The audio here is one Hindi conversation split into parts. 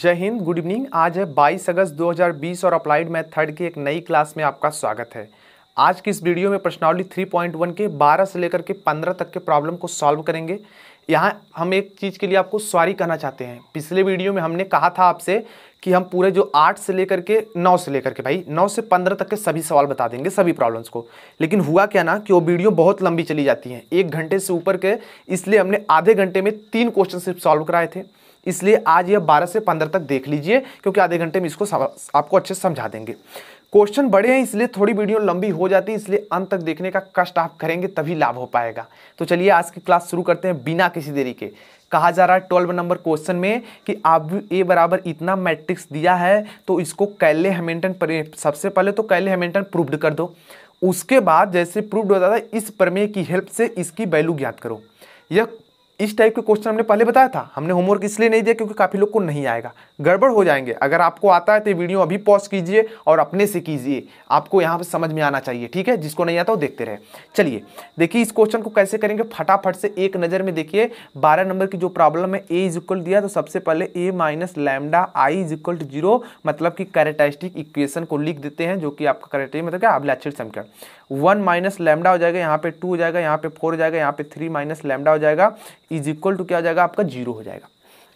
जय हिंद गुड इवनिंग आज है 22 अगस्त 2020 और अप्लाइड थर्ड की एक नई क्लास में आपका स्वागत है आज की इस वीडियो में प्रश्नावली 3.1 के 12 से लेकर के 15 तक के प्रॉब्लम को सॉल्व करेंगे यहाँ हम एक चीज़ के लिए आपको सॉरी कहना चाहते हैं पिछले वीडियो में हमने कहा था आपसे कि हम पूरे जो आठ से लेकर के नौ से लेकर के भाई नौ से पंद्रह तक के सभी सवाल बता देंगे सभी प्रॉब्लम्स को लेकिन हुआ क्या ना कि वो वीडियो बहुत लंबी चली जाती है एक घंटे से ऊपर के इसलिए हमने आधे घंटे में तीन क्वेश्चन सिर्फ सॉल्व कराए थे इसलिए आज यह बारह से पंद्रह तक देख लीजिए क्योंकि आधे घंटे में इसको आपको अच्छे से समझा देंगे क्वेश्चन बड़े हैं इसलिए थोड़ी वीडियो लंबी हो जाती है इसलिए अंत तक देखने का कष्ट आप करेंगे तभी लाभ हो पाएगा तो चलिए आज की क्लास शुरू करते हैं बिना किसी देरी के कहा जा रहा है ट्वेल्व नंबर क्वेश्चन में कि आप ए बराबर इतना मैट्रिक्स दिया है तो इसको कैले पर सबसे पहले तो कैले हेमेंटन प्रूव्ड कर दो उसके बाद जैसे प्रूव्ड जाता है इस प्रमेय की हेल्प से इसकी वैल्यू ज्ञात करो यह इस टाइप के क्वेश्चन हमने पहले बताया था हमने होमवर्क इसलिए नहीं दिया क्योंकि काफ़ी लोग को नहीं आएगा गड़बड़ हो जाएंगे अगर आपको आता है तो वीडियो अभी पॉज कीजिए और अपने से कीजिए आपको यहाँ पर समझ में आना चाहिए ठीक है जिसको नहीं आता वो देखते रहे चलिए देखिए इस क्वेश्चन को कैसे करेंगे फटाफट से एक नज़र में देखिए बारह नंबर की जो प्रॉब्लम है ए इज इक्वल दिया तो सबसे पहले A minus lambda I is equal to zero मतलब कि करेक्टरिस्टिक इक्वेशन को लिख देते हैं जो कि आपका करेक्ट मतलब क्या अभिलाक्षित समीकरण वन माइनस लैमडा हो जाएगा यहाँ पे टू हो जाएगा यहाँ पे फोर हो जाएगा यहाँ पे थ्री माइनस लैमडा हो जाएगा इज इक्वल टू क्या हो जाएगा आपका जीरो हो जाएगा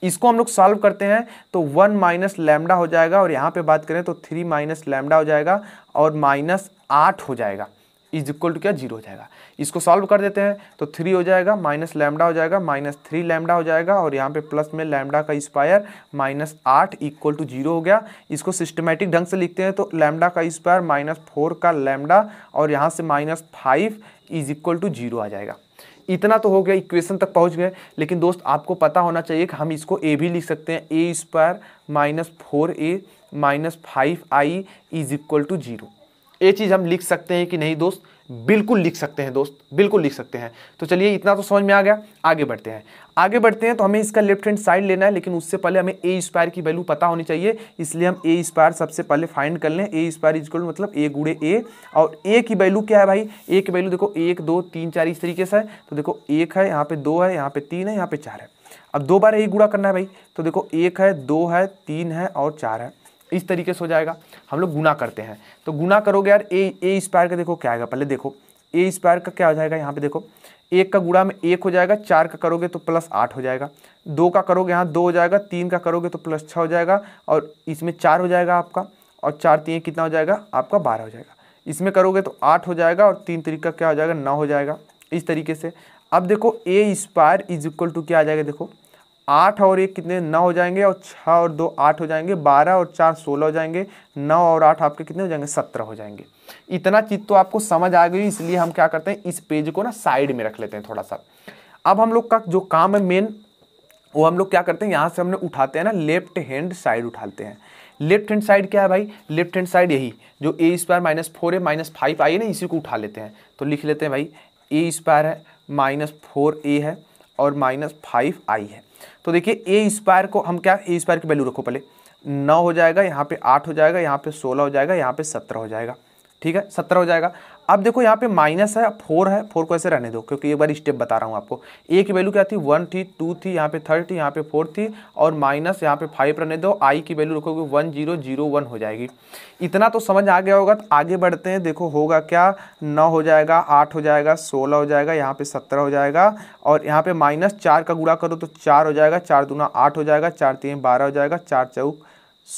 इसको हम लोग सॉल्व करते हैं तो वन माइनस लैमडा हो जाएगा और यहाँ पे बात करें तो थ्री माइनस लैमडा हो जाएगा और माइनस आठ हो जाएगा इज इक्वल टू क्या जीरो हो जाएगा इसको सॉल्व कर देते हैं तो थ्री हो जाएगा माइनस लैमडा हो जाएगा माइनस थ्री लैमडा हो जाएगा और यहाँ पे प्लस में लैमडा का स्क्वायर माइनस आठ इक्वल टू जीरो हो गया इसको सिस्टमेटिक ढंग से लिखते हैं तो लैमडा का स्क्वायर माइनस फोर का लैमडा और यहाँ से minus five is equal to zero आ जाएगा इतना तो हो गया इक्वेशन तक पहुंच गए लेकिन दोस्त आपको पता होना चाहिए कि हम इसको ए भी लिख सकते हैं A square minus four A minus five I is equal to zero ये चीज़ हम लिख सकते हैं कि नहीं दोस्त बिल्कुल लिख सकते हैं दोस्त बिल्कुल लिख सकते हैं तो चलिए इतना तो समझ में आ गया आगे बढ़ते हैं आगे बढ़ते हैं तो हमें इसका लेफ्ट हैंड साइड लेना है लेकिन उससे पहले हमें ए स्क्वायर की वैल्यू पता होनी चाहिए इसलिए हम ए स्क्वायर सबसे पहले फाइंड कर लें ए स्क्वायर इज मतलब ए गुड़े ए और ए की वैल्यू क्या है भाई ए की वैल्यू देखो एक दो तीन चार इस तरीके से है तो देखो एक है यहाँ पे दो है यहाँ पे तीन है यहाँ पे चार है अब दो बार ए गुड़ा करना है भाई तो देखो एक है दो है तीन है और चार है इस तरीके से हो जाएगा हम लोग गुना करते हैं तो गुना करोगे यार ए ए स्क्वायर का देखो क्या आएगा पहले देखो ए स्क्वायर का क्या हो जाएगा यहाँ पे देखो एक का गुणा में एक हो जाएगा चार का करोगे तो प्लस आठ हो जाएगा दो का करोगे यहाँ दो हो जाएगा तीन का करोगे तो प्लस छः हो जाएगा और इसमें चार हो जाएगा आपका और चार तीन कितना हो जाएगा आपका बारह हो जाएगा इसमें करोगे तो आठ हो जाएगा और तीन तरीका क्या हो जाएगा नौ हो जाएगा इस तरीके से अब देखो A square is equal to क्या आ जाएगा देखो आठ और एक कितने नौ हो जाएंगे और छः और दो आठ हो जाएंगे बारह और चार सोलह हो जाएंगे नौ और आठ आपके कितने हो जाएंगे सत्रह हो जाएंगे इतना चीज़ तो आपको समझ आ गई इसलिए हम क्या करते हैं इस पेज को ना साइड में रख लेते हैं थोड़ा सा अब हम लोग का जो काम है मेन वो हम लोग क्या करते हैं यहाँ से हमने उठाते हैं ना लेफ्ट हैंड साइड उठाते हैं लेफ्ट हैंड साइड क्या है भाई लेफ्ट हैंड साइड यही जो ए स्क्वायर माइनस फोर है माइनस फाइव आई है ना इसी को उठा लेते हैं तो लिख लेते हैं भाई ए स्क्वायर है माइनस फोर ए है और माइनस फाइव आई है तो देखिए ए स्क्वायर को हम क्या ए स्क्वायर की वैल्यू रखो पहले नौ हो जाएगा यहाँ पे आठ हो जाएगा यहाँ पे सोलह हो जाएगा यहाँ पे सत्रह हो जाएगा ठीक है सत्रह हो जाएगा अब देखो यहाँ पे माइनस है फोर है फोर को ऐसे रहने दो क्योंकि एक बार स्टेप बता रहा हूँ आपको ए की वैल्यू क्या थी वन थी टू थी यहाँ पे थर्ड थी यहाँ पे फोर थी और माइनस यहाँ पे फाइव रहने दो आई की वैल्यू रखोगे वन जीरो जीरो वन हो जाएगी इतना तो समझ आ गया होगा तो आगे बढ़ते हैं देखो होगा क्या नौ हो जाएगा आठ हो जाएगा सोलह हो जाएगा यहाँ पे सत्रह हो जाएगा और यहाँ पे माइनस चार का गुड़ा करो तो चार हो जाएगा चार दूना आठ हो जाएगा चार तीन बारह हो जाएगा चार चौक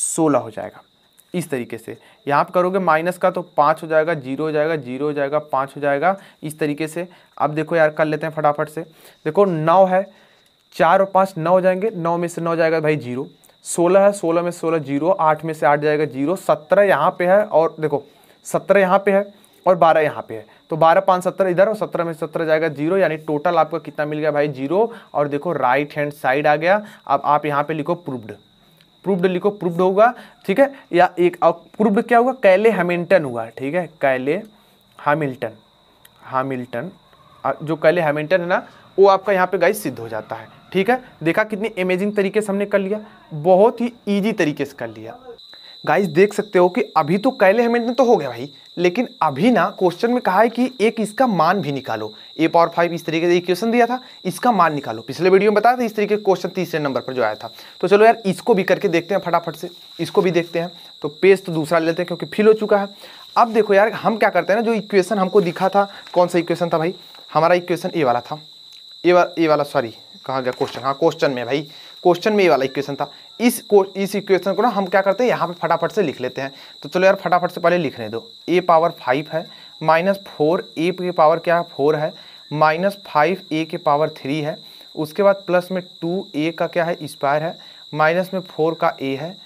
सोलह हो जाएगा इस तरीके से यहाँ पर करोगे माइनस का तो पाँच हो जाएगा जीरो हो जाएगा जीरो हो जाएगा पाँच हो जाएगा इस तरीके से अब देखो यार कर लेते हैं फटाफट से देखो नौ है चार और पाँच नौ हो जाएंगे नौ में से नौ जाएगा भाई जीरो सोलह है सोलह में सोलह जीरो आठ में से आठ जाएगा जीरो सत्रह यहाँ पे है और देखो सत्रह यहाँ पे है और बारह यहाँ पे है तो बारह पाँच सत्रह इधर और सत्रह में सत्रह जाएगा जीरो यानी टोटल आपका कितना मिल गया भाई जीरो और देखो राइट हैंड साइड आ गया अब आप यहाँ पे लिखो प्रूवड प्रूव्ड लिखो प्रूव्ड होगा ठीक है या एक प्रूव्ड क्या होगा कैले हेमिल्टन हुआ ठीक है कैले हैमिल्टन हेमिल्टन जो कैले हेमिल्टन है ना वो आपका यहाँ पे गाइस सिद्ध हो जाता है ठीक है देखा कितनी अमेजिंग तरीके से हमने कर लिया बहुत ही ईजी तरीके से कर लिया गाइस देख सकते हो कि अभी तो कैले हेमेंट तो हो गया भाई लेकिन अभी ना क्वेश्चन में कहा है कि एक इसका मान भी निकालो ए पावर फाइव इस तरीके से इक्वेशन दिया था इसका मान निकालो पिछले वीडियो में बताया था इस तरीके क्वेश्चन तीसरे नंबर पर जो आया था तो चलो यार इसको भी करके देखते हैं फटाफट से इसको भी देखते हैं तो पेज तो दूसरा लेते हैं क्योंकि फिल हो चुका है अब देखो यार हम क्या करते हैं ना जो इक्वेशन हमको दिखा था कौन सा इक्वेशन था भाई हमारा इक्वेशन ए वाला था ए वाला ए वाला सॉरी कहा गया क्वेश्चन हाँ क्वेश्चन में भाई क्वेश्चन में ये वाला इक्वेशन था इस को इस इक्वेशन को ना हम क्या करते हैं यहाँ पे फटाफट से लिख लेते हैं तो चलो यार फटाफट से पहले लिखने दो ए पावर फाइव है माइनस फोर ए के पावर क्या है फोर है माइनस फाइव ए के पावर थ्री है उसके बाद प्लस में टू ए का क्या है स्क्वायर है माइनस में फोर का ए है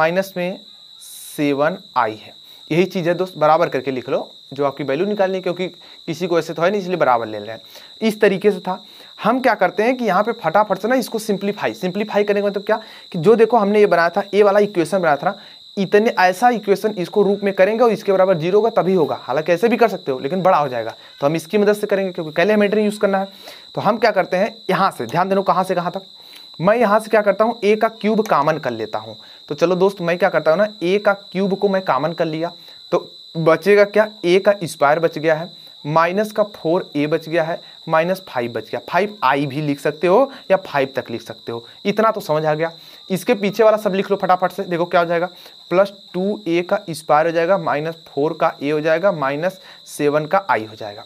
माइनस में सेवन आई है यही चीज़ है दोस्त बराबर करके लिख लो जो आपकी वैल्यू निकालनी है क्योंकि किसी को ऐसे तो है नहीं इसलिए बराबर ले रहे हैं इस तरीके से था हम क्या करते हैं कि यहाँ पे फटाफट से ना इसको सिंप्लीफाई सिंप्लीफाई करने का मतलब तो क्या कि जो देखो हमने ये बनाया था ए वाला इक्वेशन बनाया था इतने ऐसा इक्वेशन इसको रूप में करेंगे और इसके बराबर जीरो होगा तभी होगा हालांकि ऐसे भी कर सकते हो लेकिन बड़ा हो जाएगा तो हम इसकी मदद से करेंगे क्योंकि कैले यूज़ करना है तो हम क्या करते हैं यहाँ से ध्यान देना कहाँ से कहाँ तक मैं यहाँ से क्या करता हूँ ए का क्यूब कामन कर लेता हूँ तो चलो दोस्त मैं क्या करता हूँ ना ए का क्यूब को मैं कामन कर लिया तो बचेगा क्या ए का स्क्वायर बच गया है माइनस का फोर ए बच गया है माइनस फाइव बच गया फाइव आई भी लिख सकते हो या फाइव तक लिख सकते हो इतना तो समझ आ गया इसके पीछे वाला सब लिख लो फटाफट से देखो क्या हो जाएगा प्लस टू ए का स्क्वायर हो जाएगा माइनस फोर का ए हो जाएगा माइनस सेवन का आई हो जाएगा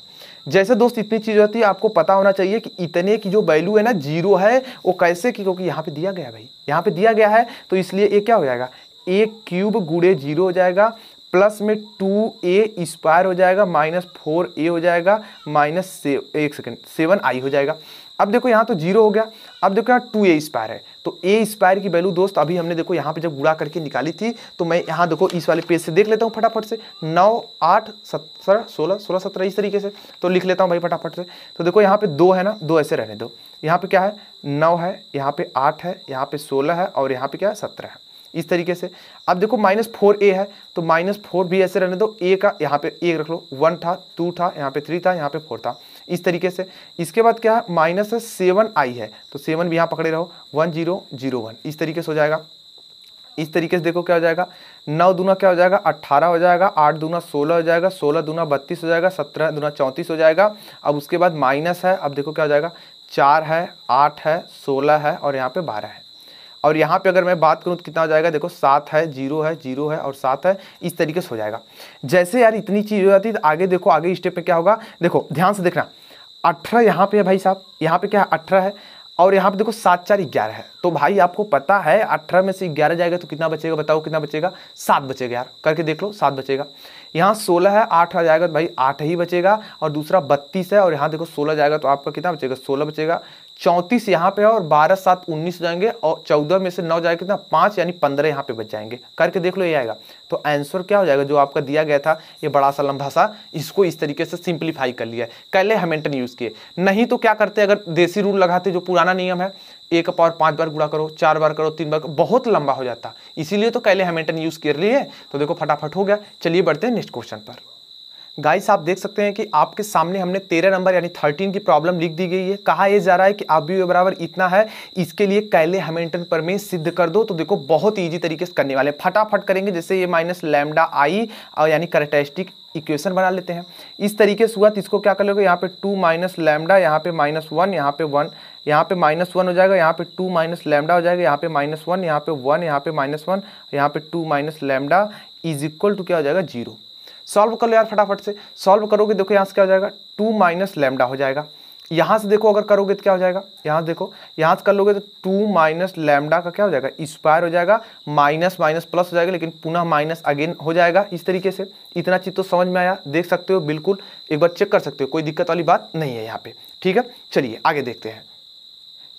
जैसे दोस्त इतनी चीज़ होती है आपको पता होना चाहिए कि इतने की जो वैल्यू है ना जीरो है वो कैसे की क्योंकि यहाँ पे दिया गया भाई यहाँ पे दिया गया है तो इसलिए ये क्या हो जाएगा एक क्यूब गुड़े जीरो हो जाएगा प्लस में टू ए स्क्वायर हो जाएगा माइनस फोर ए हो जाएगा माइनस से एक सेकेंड सेवन आई हो जाएगा अब देखो यहाँ तो जीरो हो गया अब देखो यहाँ टू ए स्क्वायर है तो ए स्क्वायर की वैल्यू दोस्त अभी हमने देखो यहाँ पे जब गुड़ा करके निकाली थी तो मैं यहाँ देखो इस वाले पेज से देख लेता हूँ फटाफट से नौ आठ सत्तर सोलह सोलह सत्रह इस तरीके से तो लिख लेता हूँ भाई फटाफट से तो देखो यहाँ पे दो है ना दो ऐसे रहने दो यहाँ पे क्या है नौ है यहाँ पे आठ है यहाँ पे सोलह है और यहाँ पे क्या है सत्रह है इस तरीके से अब देखो माइनस फोर ए है तो माइनस फोर भी ऐसे रहने दो ए का यहाँ पे ए रख लो वन था टू था यहाँ पे थ्री था यहाँ पे फोर था इस तरीके से इसके बाद क्या है माइनस सेवन आई है तो सेवन भी यहाँ पकड़े रहो वन जीरो जीरो वन इस तरीके से हो जाएगा इस तरीके से देखो क्या हो जाएगा नौ दूना क्या हो जाएगा अट्ठारह हो जाएगा आठ दूना सोलह हो जाएगा सोलह दूना बत्तीस हो जाएगा सत्रह दूना चौंतीस हो जाएगा अब उसके बाद माइनस है अब देखो क्या हो जाएगा चार है आठ है सोलह है और यहाँ पे बारह है और यहाँ पे अगर मैं बात करूँ तो कितना हो जाएगा देखो सात है जीरो है जीरो है और सात है इस तरीके से हो जाएगा जैसे यार इतनी चीज़ हो जाती है तो आगे देखो आगे स्टेप में क्या होगा देखो ध्यान से देखना अठारह यहाँ पे है भाई साहब यहाँ पे क्या है अठारह है और यहाँ पे देखो सात चार ग्यारह है तो भाई आपको पता है अठारह में से ग्यारह जाएगा तो कितना बचेगा बताओ कितना बचेगा सात बचेगा यार करके देख लो सात बचेगा यहाँ सोलह है आठ आ जाएगा तो भाई आठ ही बचेगा और दूसरा बत्तीस है और यहाँ देखो सोलह जाएगा तो आपका कितना बचेगा सोलह बचेगा चौंतीस यहां पे है और बारह सात उन्नीस जाएंगे और चौदह में से नौ जाएगा कितना पांच यानी पंद्रह यहां पे बच जाएंगे करके देख लो ये आएगा तो आंसर क्या हो जाएगा जो आपका दिया गया था ये बड़ा सा लंबा सा इसको इस तरीके से सिंप्लीफाई कर लिया है कैले हेमेंटन यूज़ किए नहीं तो क्या करते अगर देसी रूल लगाते जो पुराना नियम है एक पावर पांच बार गुड़ा करो चार बार करो तीन बार करो बहुत लंबा हो जाता इसीलिए तो कहले हेमेंटन यूज़ कर लिए तो देखो फटाफट हो गया चलिए बढ़ते हैं नेक्स्ट क्वेश्चन पर गाइस आप देख सकते हैं कि आपके सामने हमने तेरह नंबर यानी थर्टीन की प्रॉब्लम लिख दी गई है कहा यह जा रहा है कि आप भी बराबर इतना है इसके लिए कैले हेमिल्टन प्रमेय सिद्ध कर दो तो देखो बहुत ईजी तरीके से करने वाले फटाफट करेंगे जैसे ये माइनस लैमडा आई और यानी करेक्टरिस्टिक इक्वेशन बना लेते हैं इस तरीके से हुआ तो इसको क्या कर लोगे यहाँ पे टू माइनस लैमडा यहाँ पे माइनस वन यहाँ पे वन यहाँ पे माइनस वन हो जाएगा यहाँ पे टू माइनस लैमडा हो जाएगा यहाँ पे माइनस वन यहाँ पे वन यहाँ पे माइनस वन यहाँ पे two minus lambda is equal to क्या हो जाएगा जीरो सॉल्व कर लो यार फटाफट से सॉल्व करोगे देखो यहाँ से क्या हो जाएगा टू माइनस लेमडा हो जाएगा यहाँ से देखो अगर करोगे तो क्या हो जाएगा यहाँ से देखो यहाँ से कर लोगे तो टू माइनस लेमडा का क्या हो जाएगा स्क्वायर हो जाएगा माइनस माइनस प्लस हो जाएगा लेकिन पुनः माइनस अगेन हो जाएगा इस तरीके से इतना चीज़ तो समझ में आया देख सकते हो बिल्कुल एक बार चेक कर सकते हो कोई दिक्कत वाली बात नहीं है यहाँ पे ठीक है चलिए आगे देखते हैं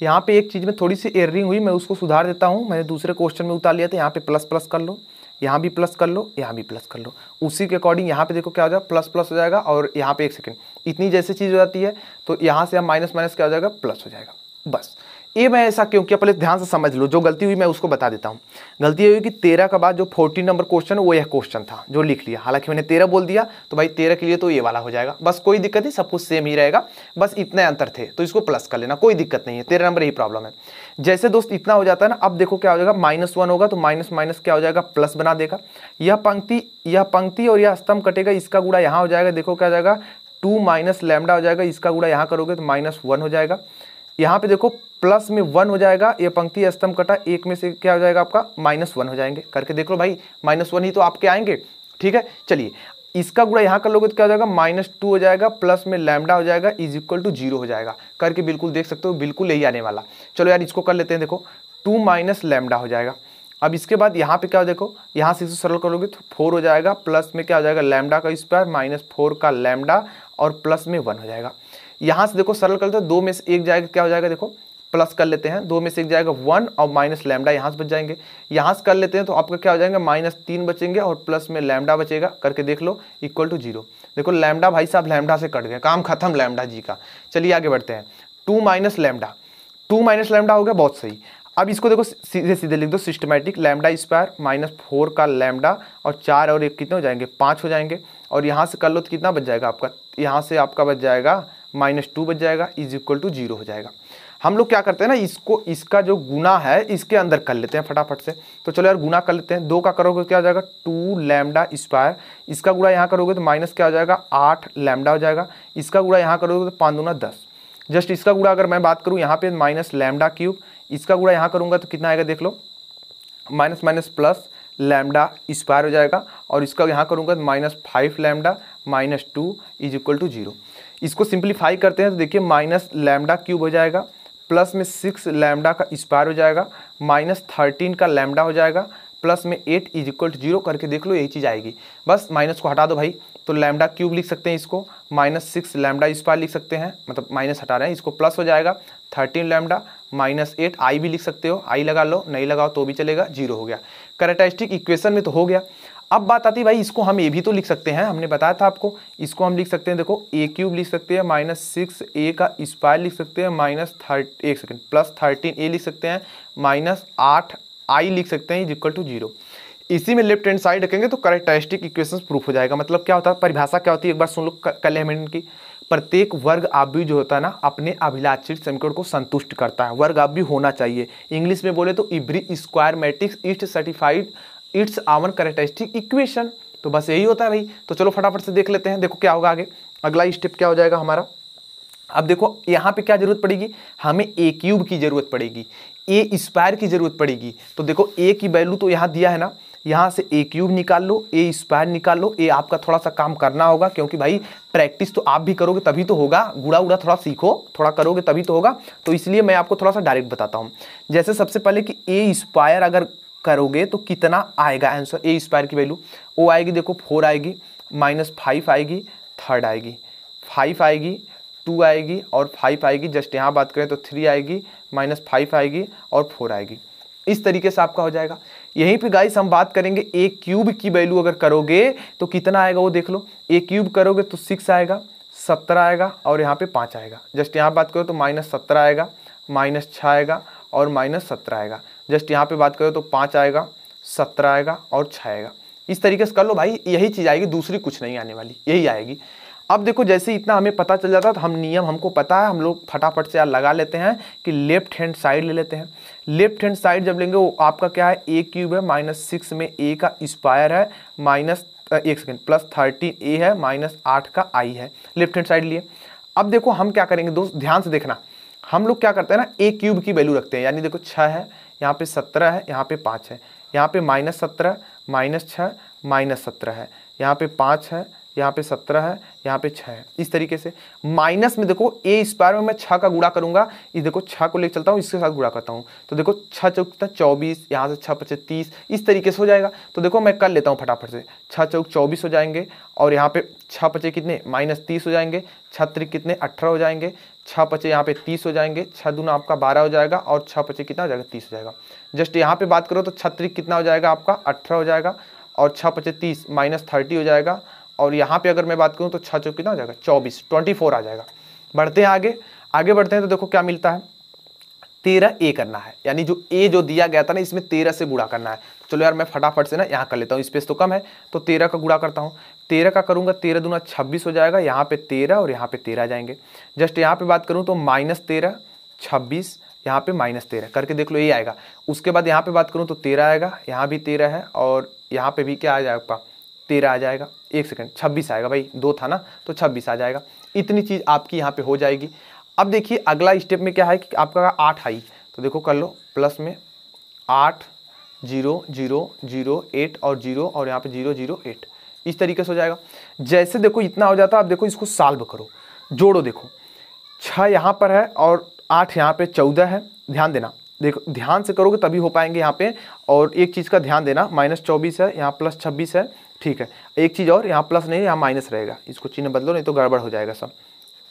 यहाँ पे एक चीज़ में थोड़ी सी एयरिंग हुई मैं उसको सुधार देता हूँ मैंने दूसरे क्वेश्चन में उतार लिया था यहाँ पे प्लस प्लस कर लो यहाँ भी प्लस कर लो यहाँ भी प्लस कर लो उसी के अकॉर्डिंग यहाँ पे देखो क्या हो जाएगा प्लस प्लस हो जाएगा और यहाँ पे एक सेकेंड इतनी जैसे चीज़ हो जाती है तो यहाँ से हम माइनस माइनस क्या हो जाएगा प्लस हो जाएगा बस ये मैं ऐसा क्यों किया पहले ध्यान से समझ लो जो गलती हुई मैं उसको बता देता हूँ गलती हुई कि तेरह का बाद जो फोर्टीन नंबर क्वेश्चन वो यह क्वेश्चन था जो लिख लिया हालांकि मैंने तेरह बोल दिया तो भाई तेरह के लिए तो ये वाला हो जाएगा बस कोई दिक्कत नहीं सब कुछ सेम ही रहेगा बस इतने अंतर थे तो इसको प्लस कर लेना कोई दिक्कत नहीं है तेरह नंबर यही प्रॉब्लम है जैसे दोस्त इतना हो जाता है ना अब देखो क्या हो जाएगा माइनस वन होगा तो माइनस माइनस क्या हो जाएगा प्लस बना देगा यह पंक्ति यह पंक्ति और यह स्तंभ कटेगा इसका गुड़ा यहाँ हो जाएगा देखो क्या हो जाएगा टू माइनस लेमडा हो जाएगा इसका गुड़ा यहाँ करोगे तो माइनस वन हो जाएगा यहाँ पे देखो प्लस में वन हो जाएगा ये पंक्ति स्तंभ कटा एक में से क्या हो जाएगा आपका माइनस वन हो जाएंगे करके देख लो भाई माइनस वन ही तो आपके आएंगे ठीक है चलिए इसका गुणा यहाँ कर लोगे तो क्या हो जाएगा माइनस टू हो जाएगा प्लस में लैमडा हो जाएगा इज इक्वल टू जीरो हो जाएगा करके बिल्कुल देख सकते हो बिल्कुल यही आने वाला चलो यार इसको कर लेते हैं देखो टू माइनस लैमडा हो जाएगा अब इसके बाद यहाँ पे क्या हो देखो यहाँ से इसको सरल करोगे तो फोर हो जाएगा प्लस में क्या हो जाएगा लैमडा का स्क्वायर माइनस फोर का लैमडा और प्लस में वन हो जाएगा यहाँ से देखो सरल करते दो में से एक जाएगा क्या हो जाएगा देखो प्लस कर लेते हैं दो में से एक जाएगा वन और माइनस लैमडा यहाँ से बच जाएंगे यहाँ से कर लेते हैं तो आपका क्या हो जाएगा माइनस तीन बचेंगे और प्लस में लैमडा बचेगा करके देख लो इक्वल टू जीरो देखो लैमडा भाई साहब लैमडा से कट गए काम खत्म लैमडा जी का चलिए आगे बढ़ते हैं two minus lambda two minus lambda हो गया बहुत सही अब इसको देखो सीधे सीधे लिख दो systematic lambda square minus four का लैमडा और चार और एक कितने हो जाएंगे पाँच हो जाएंगे और यहाँ से कर लो तो कितना बच जाएगा आपका यहाँ से आपका बच जाएगा माइनस टू बच जाएगा इज इक्वल टू जीरो हो जाएगा हम लोग क्या करते हैं ना इसको इसका जो गुना है इसके अंदर कर लेते हैं फटाफट से तो चलो यार गुना कर लेते हैं दो का करोगे तो क्या हो जाएगा टू लैमडा स्क्वायर इसका गुणा यहाँ करोगे तो माइनस क्या हो जाएगा आठ लैमडा हो जाएगा इसका गुणा यहाँ करोगे तो पाँच दूना दस जस्ट इसका गुड़ा अगर मैं बात करूँ यहाँ पे माइनस लैमडा क्यूब इसका गुड़ा यहाँ करूँगा तो कितना आएगा देख लो minus minus plus lambda square हो जाएगा और इसका यहाँ करूँगा तो minus five lambda minus two is equal to zero इसको सिंप्लीफाई करते हैं तो देखिए माइनस लैमडा क्यूब हो जाएगा प्लस में सिक्स लैमडा का स्क्वायर हो जाएगा माइनस थर्टीन का लैमडा हो जाएगा प्लस में eight is equal to zero करके देख लो यही चीज़ आएगी बस माइनस को हटा दो भाई तो लैमडा क्यूब लिख सकते हैं इसको माइनस सिक्स लैमडा स्क्वायर लिख सकते हैं मतलब माइनस हटा रहे हैं इसको प्लस हो जाएगा thirteen lambda minus eight I भी लिख सकते हो आई लगा लो नहीं लगाओ तो भी चलेगा जीरो हो गया करेक्टरिस्टिक इक्वेशन में तो हो गया अब बात आती भाई इसको हम ए भी तो लिख सकते हैं हमने बताया था आपको इसको हम लिख सकते हैं देखो ए क्यूब लिख सकते हैं माइनस सिक्स ए का स्क्वायर लिख सकते हैं माइनस थर्टी एक सेकेंड प्लस थर्टीन ए लिख सकते हैं माइनस आठ आई लिख सकते हैं इक्वल टू जीरो इसी में लेफ्ट हैंड साइड रखेंगे तो करेक्टरिस्टिक इक्वेशन प्रूफ हो जाएगा मतलब क्या होता है परिभाषा क्या होती है एक बार सुन लो कल हम इनकी प्रत्येक वर्ग आव्यू जो होता है ना अपने अभिलाषित समीकरण को संतुष्ट करता है वर्ग आव्यू होना चाहिए इंग्लिश में बोले तो every square matrix is certified its own characteristic equation तो बस यही होता है भाई तो चलो फटाफट से देख लेते हैं देखो क्या होगा आगे अगला स्टेप क्या हो जाएगा हमारा अब देखो यहाँ पे क्या जरूरत पड़ेगी हमें ए क्यूब की जरूरत पड़ेगी ए स्क्वायर की जरूरत पड़ेगी तो देखो ए की वैल्यू तो यहाँ दिया है ना यहाँ से ए क्यूब निकाल लो ए स्क्वायर निकाल लो ए आपका थोड़ा सा काम करना होगा क्योंकि भाई प्रैक्टिस तो आप भी करोगे तभी तो होगा गुड़ा उड़ा थोड़ा सीखो थोड़ा करोगे तभी तो होगा तो इसलिए मैं आपको थोड़ा सा डायरेक्ट बताता हूँ जैसे सबसे पहले कि ए स्क्वायर अगर करोगे तो कितना आएगा आंसर ए स्क्वायर की वैल्यू ओ आएगी देखो फोर आएगी माइनस फाइव आएगी थर्ड आएगी फाइव आएगी टू आएगी और फाइव आएगी जस्ट यहाँ बात करें तो थ्री आएगी माइनस फाइव आएगी और फोर आएगी इस तरीके से आपका हो जाएगा यहीं पे गाइस हम बात करेंगे ए क्यूब की वैल्यू अगर करोगे तो कितना आएगा वो देख लो ए क्यूब करोगे तो सिक्स आएगा सत्रह आएगा और यहाँ पे पाँच आएगा जस्ट यहाँ बात करो तो माइनस सत्रह आएगा माइनस छः आएगा और माइनस सत्रह आएगा जस्ट यहाँ पे बात करो तो पाँच आएगा सत्रह आएगा और छः आएगा इस तरीके से कर लो भाई यही चीज़ आएगी दूसरी कुछ नहीं आने वाली यही आएगी अब देखो जैसे इतना हमें पता चल जाता है तो हम नियम हमको पता है हम लोग फटाफट से यार लगा लेते हैं कि लेफ्ट हैंड साइड ले लेते हैं लेफ्ट हैंड साइड जब लेंगे वो आपका क्या है ए क्यूब है माइनस सिक्स में ए का स्क्वायर है माइनस एक सेकेंड प्लस थर्टीन ए है माइनस आठ का आई है लेफ्ट हैंड साइड लिए अब देखो हम क्या करेंगे दोस्त ध्यान से देखना हम लोग क्या करते हैं ना ए क्यूब की वैल्यू रखते हैं यानी देखो छः है यहाँ पे सत्रह है यहाँ पे पाँच है यहाँ पे माइनस सत्रह माइनस छः माइनस सत्रह है यहाँ पे पाँच है यहाँ पे सत्रह है यहाँ पे छः है इस तरीके से माइनस में देखो ए स्क्वायर में मैं छः का गुड़ा करूँगा इस देखो छः को ले चलता हूँ इसके साथ गुड़ा करता हूँ तो देखो छः चौक कितना चौबीस यहाँ से छः पच्चीस तीस इस तरीके से हो जाएगा तो देखो मैं कर लेता हूँ फटाफट से छः चौक चौबीस हो जाएंगे और यहाँ पे छः पचे कितने माइनस तीस हो जाएंगे छत्र कितने अठारह हो जाएंगे छः पचे यहाँ पे तीस हो जाएंगे छः दूना आपका बारह हो जाएगा और छः पचे कितना हो जाएगा तीस हो जाएगा जस्ट यहाँ पे बात करो तो छत्रिक कितना हो जाएगा आपका अठारह हो जाएगा और छः पचे तीस माइनस थर्टी हो जाएगा और यहाँ पे अगर मैं बात करूँ तो छः चौक कितना हो जाएगा चौबीस ट्वेंटी फोर आ जाएगा बढ़ते हैं आगे आगे बढ़ते हैं तो देखो क्या मिलता है तेरह ए करना है यानी जो ए जो दिया गया था ना इसमें तेरह से गुड़ा करना है तो चलो यार मैं फटाफट से ना यहाँ कर लेता हूँ स्पेस तो कम है तो तेरह का गुड़ा करता हूँ तेरह का करूंगा तेरह दूना छब्बीस हो जाएगा यहाँ पे तेरह और यहाँ पे तेरह आ जाएंगे जस्ट यहाँ पे बात करूँ तो माइनस तेरह छब्बीस यहाँ पे माइनस तेरह करके देख लो ये आएगा उसके बाद यहाँ पे बात करूँ तो तेरह आएगा यहाँ भी तेरह है और यहाँ पे भी क्या आ जाएगा आपका तेरह आ जाएगा एक सेकेंड छब्बीस आएगा भाई दो था ना तो छब्बीस आ जाएगा इतनी चीज़ आपकी यहाँ पर हो जाएगी अब देखिए अगला स्टेप में क्या है कि आपका आठ आई तो देखो कर लो प्लस में आठ जीरो जीरो जीरो एट और जीरो और यहाँ पे जीरो जीरो एट इस तरीके से हो जाएगा जैसे देखो इतना हो जाता है आप देखो इसको साल्व करो जोड़ो देखो छः यहाँ पर है और आठ यहाँ पे चौदह है ध्यान देना देखो ध्यान से करोगे तभी हो पाएंगे यहाँ पे और एक चीज़ का ध्यान देना माइनस चौबीस है यहाँ प्लस छब्बीस है ठीक है एक चीज़ और यहाँ प्लस नहीं यहाँ माइनस रहेगा इसको चिन्ह बदलो नहीं तो गड़बड़ हो जाएगा सब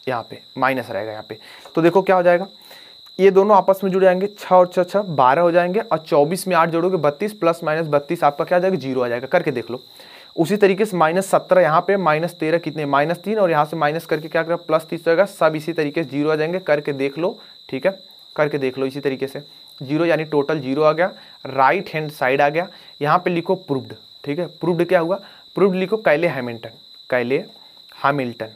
यहाँ पे माइनस रहेगा यहाँ पे तो देखो क्या हो जाएगा ये दोनों आपस में जुड़ जाएंगे छः और छः छः बारह हो जाएंगे और चौबीस में आठ जोड़ोगे बत्तीस प्लस माइनस बत्तीस आपका क्या आ जाएगा जीरो आ जाएगा करके देख लो उसी तरीके से माइनस सत्रह यहाँ पे माइनस तेरह कितने माइनस तीन और यहाँ से माइनस करके क्या करें प्लस तीस होगा सब इसी तरीके से जीरो आ जाएंगे करके देख लो ठीक है करके देख लो इसी तरीके से जीरो यानी टोटल जीरो आ गया राइट हैंड साइड आ गया यहाँ पे लिखो प्रूव्ड ठीक है प्रूव्ड क्या हुआ प्रूव्ड लिखो कैले हैमिल्टन कैले हामिल्टन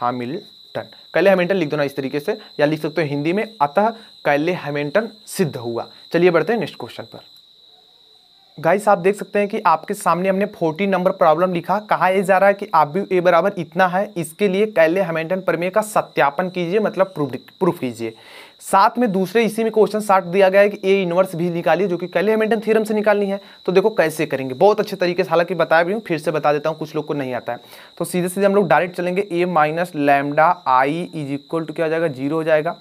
हामिल्टन कैले हैमिल्टन लिख दो ना इस तरीके से या लिख सकते हो हिंदी में अतः कैले हैमिल्टन सिद्ध हुआ चलिए बढ़ते हैं नेक्स्ट क्वेश्चन पर गाइस आप देख सकते हैं कि आपके सामने हमने 14 नंबर प्रॉब्लम लिखा कहा यह जा रहा है कि आप भी ए बराबर इतना है इसके लिए कैले हेमेंटन प्रमेय का सत्यापन कीजिए मतलब प्रूफ कीजिए साथ में दूसरे इसी में क्वेश्चन साठ दिया गया है कि ए इनवर्स भी निकालिए जो कि कैले हेमेंटन थ्योरम से निकालनी है तो देखो कैसे करेंगे बहुत अच्छे तरीके से हालांकि बताया भी हूँ फिर से बता देता हूँ कुछ लोग को नहीं आता है तो सीधे सीधे हम लोग डायरेक्ट चलेंगे A minus lambda I is equal to क्या हो जाएगा जीरो हो जाएगा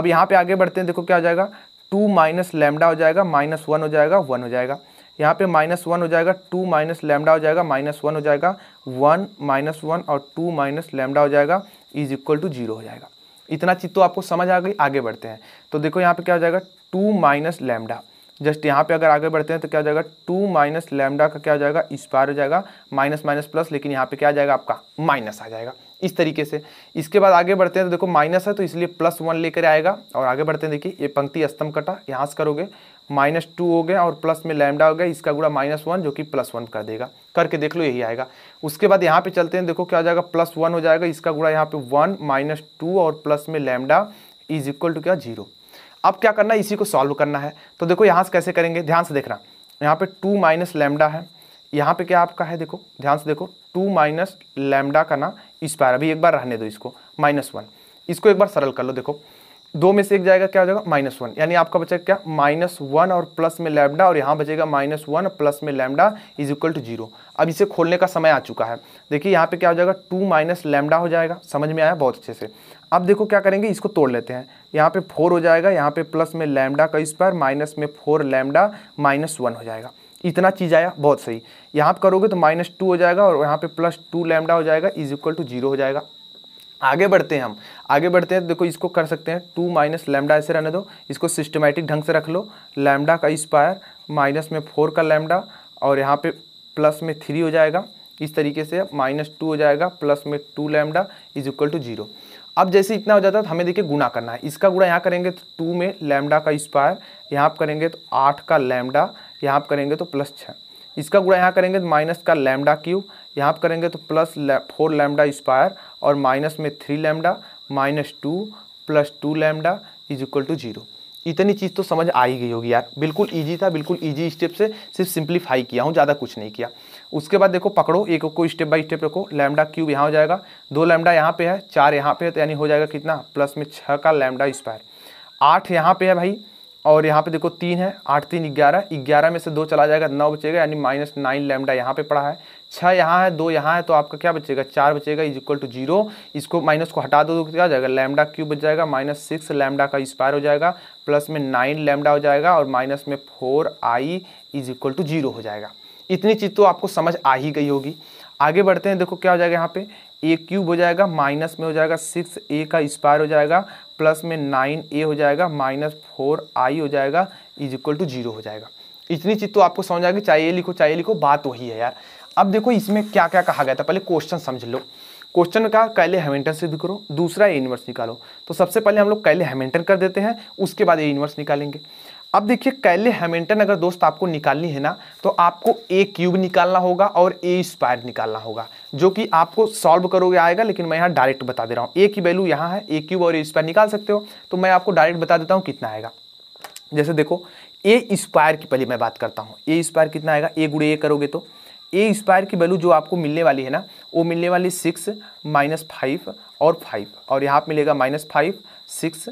अब यहाँ पे आगे बढ़ते हैं देखो क्या हो जाएगा टू माइनस लैमडा हो जाएगा माइनस वन हो जाएगा वन हो जाएगा यहाँ पे माइनस वन हो जाएगा टू माइनस लेमडा हो जाएगा माइनस वन हो जाएगा वन माइनस वन और टू माइनस लेमडा हो जाएगा इज इक्वल टू जीरो हो जाएगा इतना चीज़ तो आपको समझ आ गई आगे बढ़ते हैं तो देखो यहाँ पे क्या हो जाएगा टू माइनस लेमडा जस्ट यहाँ पे अगर आगे बढ़ते हैं तो क्या हो जाएगा टू माइनस लेमडा का क्या हो जाएगा स्क्वायर हो जाएगा माइनस माइनस प्लस लेकिन यहाँ पे क्या आ जाएगा आपका माइनस आ जाएगा इस तरीके से इसके बाद आगे बढ़ते हैं तो देखो माइनस है तो इसलिए प्लस वन लेकर आएगा और आगे बढ़ते हैं देखिए ये पंक्ति स्तंभ कटा यहाँ से करोगे माइनस टू हो गया और प्लस में लैमडा हो गया इसका गुड़ा माइनस वन जो कि प्लस वन कर देगा करके देख लो यही आएगा उसके बाद यहाँ पे चलते हैं देखो क्या हो जाएगा प्लस वन हो जाएगा इसका गुड़ा यहाँ पे वन माइनस टू और प्लस में लैमडा इज इक्वल टू क्या जीरो अब क्या करना है इसी को सॉल्व करना है तो देखो यहाँ से कैसे करेंगे ध्यान से देखना यहाँ पर टू माइनस लेमडा है यहाँ पर क्या आपका है देखो ध्यान से देखो टू माइनस लेमडा का ना इस अभी एक बार रहने दो इसको माइनस वन इसको एक बार सरल कर लो देखो दो में से एक जाएगा क्या हो जाएगा माइनस वन यानी आपका बचेगा क्या माइनस वन और प्लस में लैमडा और यहाँ बचेगा माइनस वन प्लस में lambda is equal to zero अब इसे खोलने का समय आ चुका है देखिए यहाँ पे क्या हो जाएगा टू माइनस लैमडा हो जाएगा समझ में आया बहुत अच्छे से अब देखो क्या करेंगे इसको तोड़ लेते हैं यहाँ पे फोर हो जाएगा यहाँ पे प्लस में लैमडा का स्क्वायर माइनस में फोर लैमडा माइनस वन हो जाएगा इतना चीज़ आया बहुत सही यहाँ पर करोगे तो माइनस टू हो जाएगा और यहाँ पे प्लस टू लैमडा हो जाएगा इज इक्वल टू जीरो हो जाएगा आगे बढ़ते हैं हम आगे बढ़ते हैं देखो इसको कर सकते हैं टू माइनस लैमडा ऐसे रहने दो इसको सिस्टमेटिक ढंग से रख लो लैमडा का स्क्वायर माइनस में फोर का लैमडा और यहाँ पे प्लस में थ्री हो जाएगा इस तरीके से माइनस टू हो जाएगा प्लस में two lambda is equal to zero अब जैसे इतना हो जाता है तो हमें देखिए गुना करना है इसका गुणा यहाँ करेंगे तो टू में लैमडा का स्क्वायर यहाँ पर करेंगे तो आठ का लैमडा यहाँ पर करेंगे तो प्लस छः इसका गुणा यहाँ करेंगे तो माइनस का लैमडा क्यूब यहाँ पर करेंगे तो प्लस फोर लैमडा स्क्वायर और माइनस में three lambda minus two plus two lambda is equal to zero इतनी चीज़ तो समझ आ ही गई होगी यार बिल्कुल ईजी था बिल्कुल ईजी स्टेप से सिर्फ सिंप्लीफाई किया हूँ ज़्यादा कुछ नहीं किया उसके बाद देखो पकड़ो एक को स्टेप बाय स्टेप रखो लैमडा क्यूब यहाँ हो जाएगा दो लैमडा यहाँ पे है चार यहाँ पे है तो यानी हो जाएगा कितना प्लस में छः का लैमडा स्क्वायर आठ यहाँ पे है भाई और यहाँ पे देखो तीन है आठ तीन ग्यारह ग्यारह में से दो चला जाएगा नौ बचेगा यानी माइनस नाइन लैमडा यहाँ पे पड़ा है छः यहाँ है दो यहाँ है तो आपका क्या बचेगा चार बचेगा इज इक्वल टू जीरो इसको माइनस को हटा दो तो क्या हो जाएगा लैमडा क्यूब बच जाएगा माइनस सिक्स लैमडा का स्क्वायर हो जाएगा प्लस में नाइन लैमडा हो जाएगा और माइनस में four I is equal to zero हो जाएगा इतनी चीज़ तो आपको समझ आ ही गई होगी आगे बढ़ते हैं देखो क्या हो जाएगा यहाँ पे ए क्यूब हो जाएगा माइनस में हो जाएगा सिक्स ए का स्क्वायर हो जाएगा प्लस में नाइन ए हो जाएगा माइनस फोर आई हो जाएगा इज इक्वल टू जीरो हो जाएगा इतनी चीज़ तो आपको समझ आएगी चाहे चाहिए लिखो चाहिए लिखो बात वही है यार अब देखो इसमें क्या क्या कहा गया था पहले क्वेश्चन समझ लो क्वेश्चन में कहा कैले हेमेंटन सिद्ध करो दूसरा ए यूनिवर्स निकालो तो सबसे पहले हम लोग कैले हेमेंटन कर देते हैं उसके बाद ए यूनिवर्स निकालेंगे अब देखिए कैले हेमेंटन अगर दोस्त आपको निकालनी है ना तो आपको ए क्यूब निकालना होगा और ए स्क्वायर निकालना होगा जो कि आपको सॉल्व करोगे आएगा लेकिन मैं यहाँ डायरेक्ट बता दे रहा हूँ ए की वैल्यू यहाँ है ए क्यूब और ए स्क्वायर निकाल सकते हो तो मैं आपको डायरेक्ट बता देता हूँ कितना आएगा जैसे देखो ए स्क्वायर की पहले मैं बात करता हूँ ए स्क्वायर कितना आएगा ए गुड़े ए करोगे तो ए स्क्वायर की वैल्यू जो आपको मिलने वाली है ना वो मिलने वाली सिक्स माइनस फाइव और फाइव और यहाँ पर मिलेगा minus five six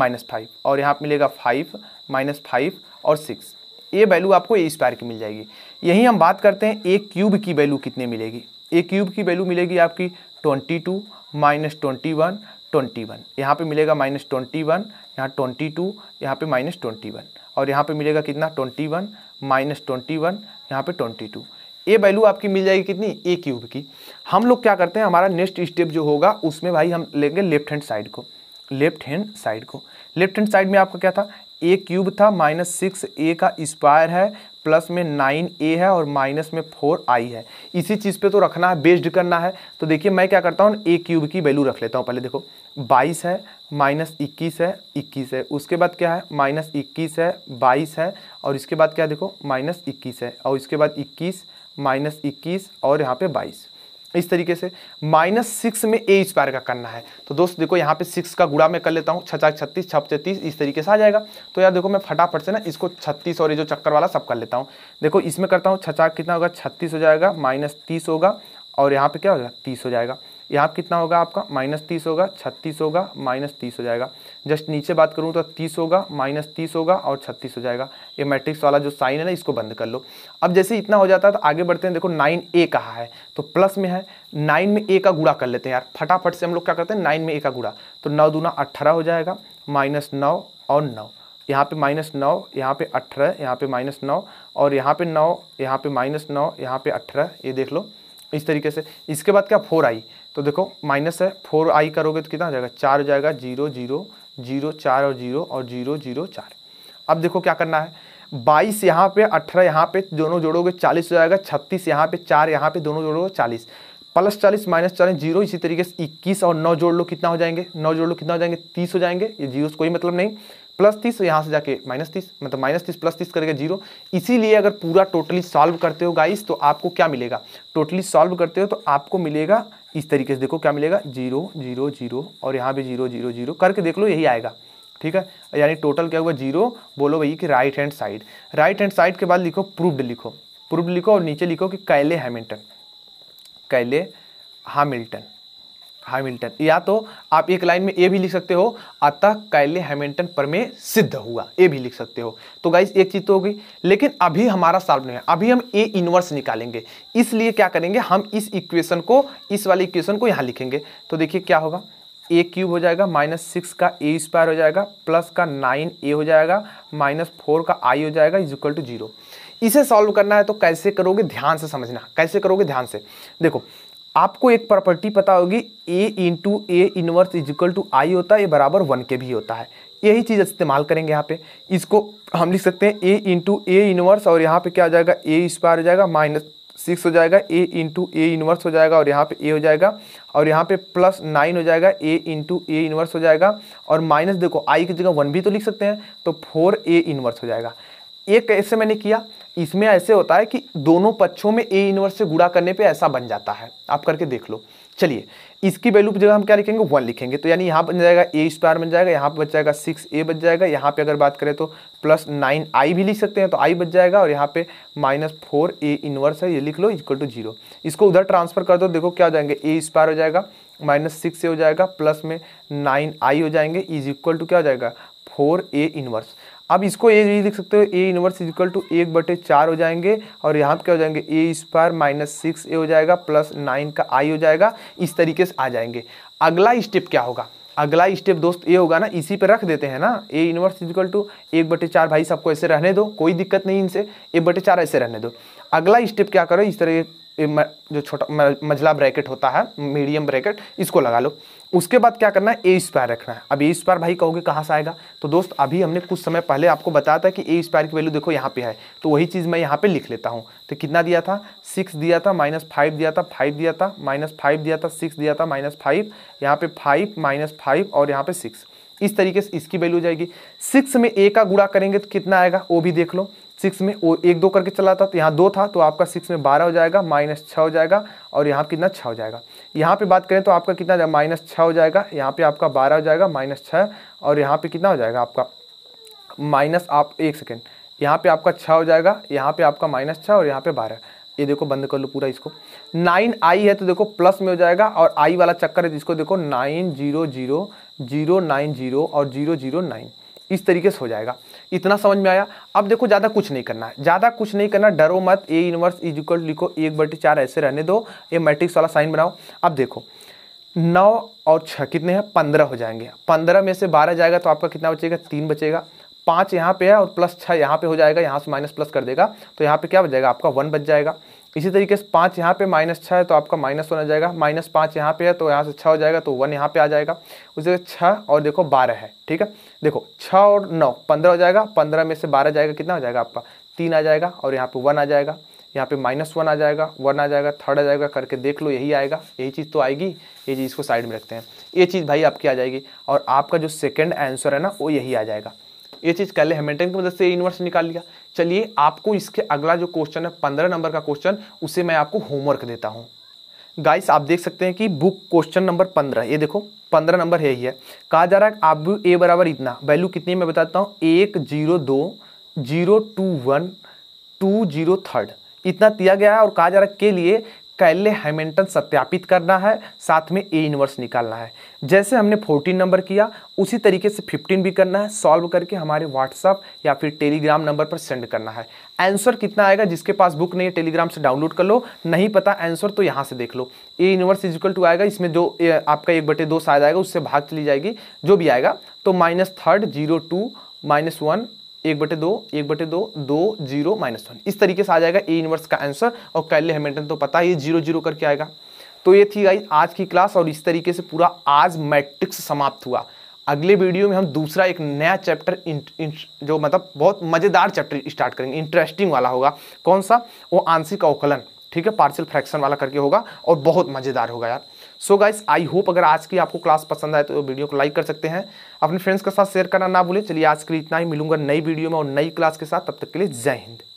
minus five और यहाँ पर मिलेगा फाइव माइनस फाइव और सिक्स ये वैल्यू आपको ए स्क्वायर की मिल जाएगी यही हम बात करते हैं ए क्यूब की वैल्यू कितने मिलेगी ए क्यूब की वैल्यू मिलेगी आपकी twenty two minus twenty one twenty one यहाँ पर मिलेगा माइनस ट्वेंटी वन यहाँ ट्वेंटी टू यहाँ पर माइनस ट्वेंटी वन और यहाँ पर मिलेगा कितना twenty one minus twenty one यहाँ पर ट्वेंटी टू ये वैल्यू आपकी मिल जाएगी कितनी ए क्यूब की हम लोग क्या करते हैं हमारा नेक्स्ट स्टेप जो होगा उसमें भाई हम लेंगे लेफ्ट हैंड साइड को लेफ्ट हैंड साइड को लेफ्ट हैंड साइड में आपका क्या था ए क्यूब था माइनस सिक्स ए का स्क्वायर है प्लस में नाइन ए है और माइनस में फोर आई है इसी चीज़ पे तो रखना है बेस्ड करना है तो देखिए मैं क्या करता हूँ ए क्यूब की वैल्यू रख लेता हूँ पहले देखो बाईस है माइनस इक्कीस है इक्कीस है उसके बाद क्या है माइनस इक्कीस है बाईस है और इसके बाद क्या देखो माइनस इक्कीस है और इसके बाद इक्कीस माइनस इक्कीस और यहाँ पे बाईस इस तरीके से माइनस सिक्स में ए स्क्वायर का करना है तो दोस्त देखो यहाँ पे सिक्स का गुड़ा मैं कर लेता हूँ छचा छत्तीस छप छत्तीस इस तरीके से आ जाएगा तो यार देखो मैं फटाफट से ना इसको छत्तीस और ये जो चक्कर वाला सब कर लेता हूँ देखो इसमें करता हूँ छचा कितना होगा छत्तीस हो जाएगा माइनस तीस होगा और यहाँ पर क्या होगा तीस हो जाएगा यहाँ कितना होगा आपका माइनस तीस होगा छत्तीस होगा माइनस तीस हो जाएगा जस्ट नीचे बात करूँ तो तीस होगा माइनस तीस होगा और छत्तीस हो जाएगा ये मैट्रिक्स वाला जो साइन है ना इसको बंद कर लो अब जैसे इतना हो जाता है तो आगे बढ़ते हैं देखो नाइन ए कहा है तो प्लस में है नाइन में ए का गुड़ा कर लेते हैं यार फटाफट से हम लोग क्या करते हैं नाइन में ए का गुड़ा तो नौ दूना अट्ठारह हो जाएगा माइनस नौ और नौ यहाँ पे माइनस नौ यहाँ पे अठारह यहाँ पे माइनस नौ और यहाँ पे नौ यहाँ पे माइनस नौ यहाँ पे अठारह ये देख लो इस तरीके से इसके बाद क्या फोर आई तो देखो माइनस है फोर आई करोगे तो कितना हो जाएगा चार हो जाएगा जीरो जीरो जीरो चार और जीरो और जीरो जीरो चार अब देखो क्या करना है बाईस यहाँ पे अठारह यहाँ पे दोनों जोड़ोगे चालीस हो जाएगा छत्तीस यहाँ पे चार यहाँ पे दोनों जोड़ोगे चालीस प्लस चालीस माइनस चालीस जीरो इसी तरीके से इक्कीस और नौ जोड़ लो कितना हो जाएंगे नौ जोड़ लो कितना हो जाएंगे तीस हो जाएंगे ये जीरो कोई मतलब नहीं प्लस तीस तो यहाँ से जाके माइनस तीस मतलब माइनस तीस प्लस तीस करेगा जीरो इसीलिए अगर पूरा टोटली सॉल्व करते हो गाइस तो आपको क्या मिलेगा टोटली सॉल्व करते हो तो आपको मिलेगा इस तरीके से देखो क्या मिलेगा जीरो जीरो जीरो और यहाँ भी जीरो जीरो जीरो करके देख लो यही आएगा ठीक है यानी टोटल क्या हुआ जीरो बोलो भैया कि right hand side right hand side के बाद लिखो प्रूव्ड लिखो प्रूव्ड लिखो और नीचे लिखो कि कैले हैमिल्टन कैले हामिल्टन हैमिल्टन या तो आप एक लाइन में ए भी लिख सकते हो अतः कैले हैमिल्टन में सिद्ध हुआ ए भी लिख सकते हो तो गाइस एक चीज़ तो हो गई लेकिन अभी हमारा सॉल्व नहीं है अभी हम ए इनवर्स निकालेंगे इसलिए क्या करेंगे हम इस इक्वेशन को इस वाली इक्वेशन को यहाँ लिखेंगे तो देखिए क्या होगा ए क्यूब हो जाएगा माइनस सिक्स का ए स्क्वायर हो जाएगा प्लस का नाइन ए हो जाएगा माइनस फोर का आई हो जाएगा इज इक्वल टू जीरो इसे सॉल्व करना है तो कैसे करोगे ध्यान से समझना कैसे करोगे ध्यान से देखो आपको एक प्रॉपर्टी पता होगी A into A inverse is equal to I होता है ये बराबर वन के भी होता है यही चीज़ इस्तेमाल करेंगे यहाँ पे इसको हम लिख सकते हैं ए इंटू ए इनवर्स और यहाँ पे क्या हो जाएगा ए स्क्वायर हो जाएगा माइनस सिक्स हो जाएगा ए इंटू ए इनवर्स हो जाएगा और यहाँ पे ए हो जाएगा और यहाँ पे प्लस नाइन हो जाएगा ए इंटू ए इनवर्स हो जाएगा और माइनस देखो आई की जगह वन भी तो लिख सकते हैं तो फोर ए इनवर्स हो जाएगा ए कैसे मैंने किया इसमें ऐसे होता है कि दोनों पक्षों में ए इनवर्स से गुड़ा करने पे ऐसा बन जाता है आप करके देख लो चलिए इसकी वैल्यू जगह हम क्या लिखेंगे वन लिखेंगे तो यानी यहाँ बन जाएगा ए स्क्वायर बन जाएगा यहाँ पर बच जाएगा सिक्स ए बच जाएगा यहाँ पे अगर बात करें तो प्लस नाइन आई भी लिख सकते हैं तो आई बच जाएगा और यहाँ पे माइनस फोर ए इनवर्स है ये लिख लो इक्वल टू जीरो इसको उधर ट्रांसफर कर दो देखो क्या हो जाएंगे ए स्क्वायर हो जाएगा माइनस सिक्स ए हो जाएगा प्लस में नाइन आई हो जाएंगे इज इक्वल टू क्या हो जाएगा फोर ए इनवर्स अब इसको ये नहीं लिख सकते हो ए इनवर्स इजिकल टू एक बटे चार हो जाएंगे और यहाँ पे क्या हो जाएंगे A square minus six A हो जाएगा प्लस नाइन का आई हो जाएगा इस तरीके से आ जाएंगे अगला स्टेप क्या होगा अगला स्टेप दोस्त ये होगा ना इसी पे रख देते हैं ना ए इनवर्स इजिकल टू एक बटे चार भाई सबको ऐसे रहने दो कोई दिक्कत नहीं इनसे एक बटे चार ऐसे रहने दो अगला स्टेप क्या करो इस तरह जो छोटा मझला ब्रैकेट होता है मीडियम ब्रैकेट इसको लगा लो उसके बाद क्या करना है ए स्क्वायर रखना है अब ए स्क्वायर भाई कहोगे कहाँ से आएगा तो दोस्त अभी हमने कुछ समय पहले आपको बताया था कि ए स्क्वायर की वैल्यू देखो यहाँ पे है तो वही चीज़ मैं यहाँ पे लिख लेता हूँ तो कितना दिया था सिक्स दिया था माइनस फाइव दिया था फाइव दिया था माइनस फाइव दिया था सिक्स दिया था माइनस फाइव यहाँ पे फाइव माइनस फाइव और यहाँ पे सिक्स इस तरीके से इसकी वैल्यू हो जाएगी सिक्स में ए का गुड़ा करेंगे तो कितना आएगा वो भी देख लो सिक्स में वो एक दो करके चला था तो यहाँ दो था तो आपका सिक्स में बारह हो जाएगा माइनस छः हो जाएगा और यहाँ कितना छः हो जाएगा यहाँ पे बात करें तो आपका कितना माइनस छः हो जाएगा यहाँ पे आपका बारह हो जाएगा माइनस छः और यहाँ पे कितना हो जाएगा आपका माइनस आप एक सेकेंड यहाँ पे आपका छः हो जाएगा यहाँ पे आपका माइनस छः और यहाँ पे बारह ये देखो बंद कर लो पूरा इसको नाइन आई है तो देखो प्लस में हो जाएगा और आई वाला चक्कर है जिसको देखो nine zero zero zero nine zero और जीरो जीरो नाइन इस तरीके से हो जाएगा इतना समझ में आया अब देखो ज़्यादा कुछ नहीं करना है ज़्यादा कुछ नहीं करना डरो मत ए यूनिवर्स इज इक्वल लिखो एक बटी चार ऐसे रहने दो ए मैट्रिक्स वाला साइन बनाओ अब देखो नौ और छः कितने हैं पंद्रह हो जाएंगे पंद्रह में से बारह जाएगा तो आपका कितना बचेगा तीन बचेगा पाँच यहाँ पे है और प्लस छः यहाँ पे हो जाएगा यहाँ से माइनस प्लस कर देगा तो यहाँ पे क्या बच जाएगा आपका वन बच जाएगा इसी तरीके से पाँच यहाँ पे माइनस छः है तो आपका माइनस वन आ जाएगा माइनस पाँच यहाँ पे है तो यहाँ से छः हो जाएगा तो वन यहाँ पे आ जाएगा उस जगह छः और देखो बारह है ठीक है देखो छः और नौ पंद्रह हो जाएगा पंद्रह में से बारह जाएगा कितना हो जाएगा आपका तीन आ जाएगा और यहाँ पे वन आ जाएगा यहाँ पे माइनस वन आ जाएगा वन आ जाएगा थर्ड आ जाएगा करके देख लो यही आएगा यही चीज़ तो आएगी ये चीज़ को साइड में रखते हैं ये चीज़ भाई आपकी आ जाएगी और आपका जो सेकेंड आंसर है ना वो यही आ जाएगा ये चीज़ ले हेमिल्टन की मदद से इनवर्स निकाल लिया चलिए आपको इसके अगला जो क्वेश्चन है पंद्रह नंबर का क्वेश्चन उसे मैं आपको होमवर्क देता हूँ गाइस आप देख सकते हैं कि बुक क्वेश्चन नंबर पंद्रह ये देखो पंद्रह नंबर है ही है कहा जा रहा है आप ए बराबर इतना वैल्यू कितनी मैं बताता हूँ एक जीरो दो zero two one two zero third इतना दिया गया है और कहा जा रहा है के लिए कैले हेमेंटन सत्यापित करना है साथ में ए इनवर्स निकालना है जैसे हमने 14 नंबर किया उसी तरीके से 15 भी करना है सॉल्व करके हमारे व्हाट्सअप या फिर टेलीग्राम नंबर पर सेंड करना है आंसर कितना आएगा जिसके पास बुक नहीं है टेलीग्राम से डाउनलोड कर लो नहीं पता आंसर तो यहाँ से देख लो ए इनवर्स इजिकल टू आएगा इसमें जो आपका एक बटे दो शायद आएगा उससे भाग चली जाएगी जो भी आएगा तो minus third zero two minus one एक बटे दो एक बटे दो दो जीरो माइनस वन इस तरीके से आ जाएगा ए इनवर्स का आंसर और कैले हेमिल्टन तो पता है ये जीरो जीरो करके आएगा तो ये थी गाइज आज की क्लास और इस तरीके से पूरा आज मैट्रिक्स समाप्त हुआ अगले वीडियो में हम दूसरा एक नया चैप्टर जो मतलब बहुत मज़ेदार चैप्टर स्टार्ट करेंगे इंटरेस्टिंग वाला होगा कौन सा वो आंशिक अवकलन ठीक है पार्शियल फ्रैक्शन वाला करके होगा और बहुत मज़ेदार होगा यार सो गाइस आई होप अगर आज की आपको क्लास पसंद आए तो वीडियो को लाइक कर सकते हैं अपने फ्रेंड्स के साथ शेयर करना ना भूलें चलिए आज के लिए इतना ही मिलूंगा नई वीडियो में और नई क्लास के साथ तब तक के लिए जय हिंद